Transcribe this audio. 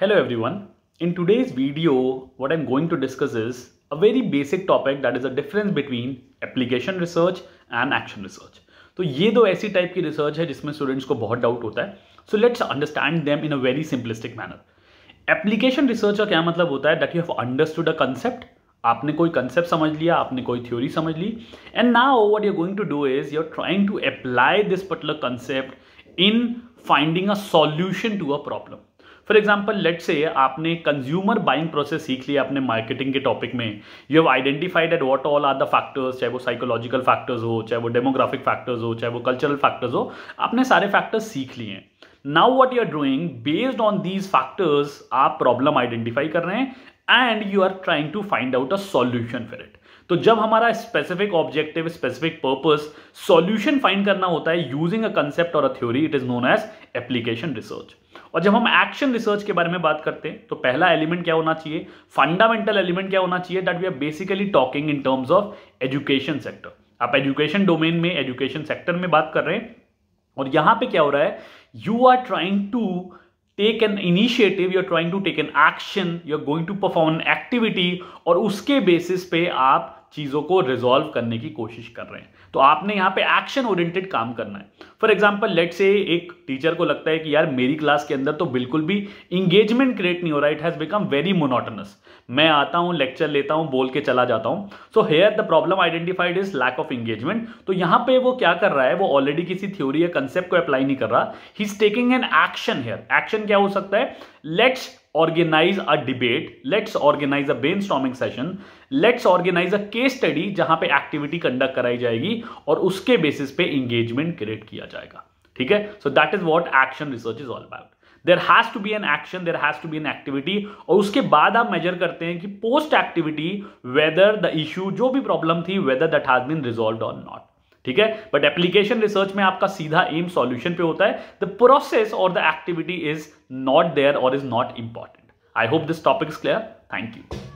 Hello everyone. In today's video, what I'm going to discuss is a very basic topic that is the difference between application research and action research. तो ये दो ऐसी type की research है जिसमें students को बहुत doubt होता है so let's understand them in a very simplistic manner application research का क्या मतलब होता है that you have understood a concept आपने कोई कंसेप्ट समझ लिया आपने कोई थ्योरी समझ ली and now what you going to do is you are trying to apply this particular concept in finding a solution to a problem for example let say आपने consumer buying process सीख लिया अपने marketing के topic में you have identified at what all are the factors चाहे वो psychological factors हो चाहे वो डेमोग्राफिक फैक्टर्स हो चाहे वो कल्चरल फैक्टर्स हो आपने सारे फैक्टर्स सीख लिए हैं now what you are doing based on these factors आप प्रॉब्लम आइडेंटिफाई कर रहे हैं and you are trying to find out a solution for it तो जब हमारा specific objective specific purpose solution find करना होता है यूजिंग अ कंसेप्ट और a theory it is known as application research और जब हम एक्शन रिसर्च के बारे में बात करते हैं तो पहला एलिमेंट क्या होना चाहिए फंडामेंटल एलिमेंट क्या होना चाहिए that we are basically talking in terms of education sector आप एजुकेशन डोमेन में एजुकेशन सेक्टर में बात कर रहे हैं और यहां पे क्या हो रहा है you are trying to take an initiative you are trying to take an action you are going to perform an activity और उसके बेसिस पे आप चीज़ों को रिजॉल्व करने की कोशिश कर रहे हैं तो आपने यहाँ पे एक्शन ओरिएंटेड काम करना है फॉर एग्जाम्पल लेट से एक टीचर को लगता है कि यार मेरी क्लास के अंदर तो बिल्कुल भी इंगेजमेंट क्रिएट नहीं हो रहा it has become very monotonous मैं आता हूं लेक्चर लेता हूँ बोल के चला जाता हूँ so here the problem identified is lack of engagement तो यहाँ पे वो क्या कर रहा है वो ऑलरेडी किसी थ्योरी या कंसेप्ट को अप्लाई नहीं कर रहा he is taking an action here action क्या हो सकता है let's a debate let's organize a a storming session let's organize a case study जहां पे एक्टिविटी कंडक्ट कराई जाएगी और उसके बेसिस पे इंगेजमेंट क्रिएट किया जाएगा ठीक है so that is what action research is all about there has to be an action there has to be an activity और उसके बाद आप मेजर करते हैं कि post activity whether the issue जो भी प्रॉब्लम थी whether that has been resolve और नॉट ठीक है बट एप्लीकेशन रिसर्च में आपका सीधा एम सॉल्यूशन पे होता है द प्रोसेस और the activity is not there और is not important I hope this topic is clear thank you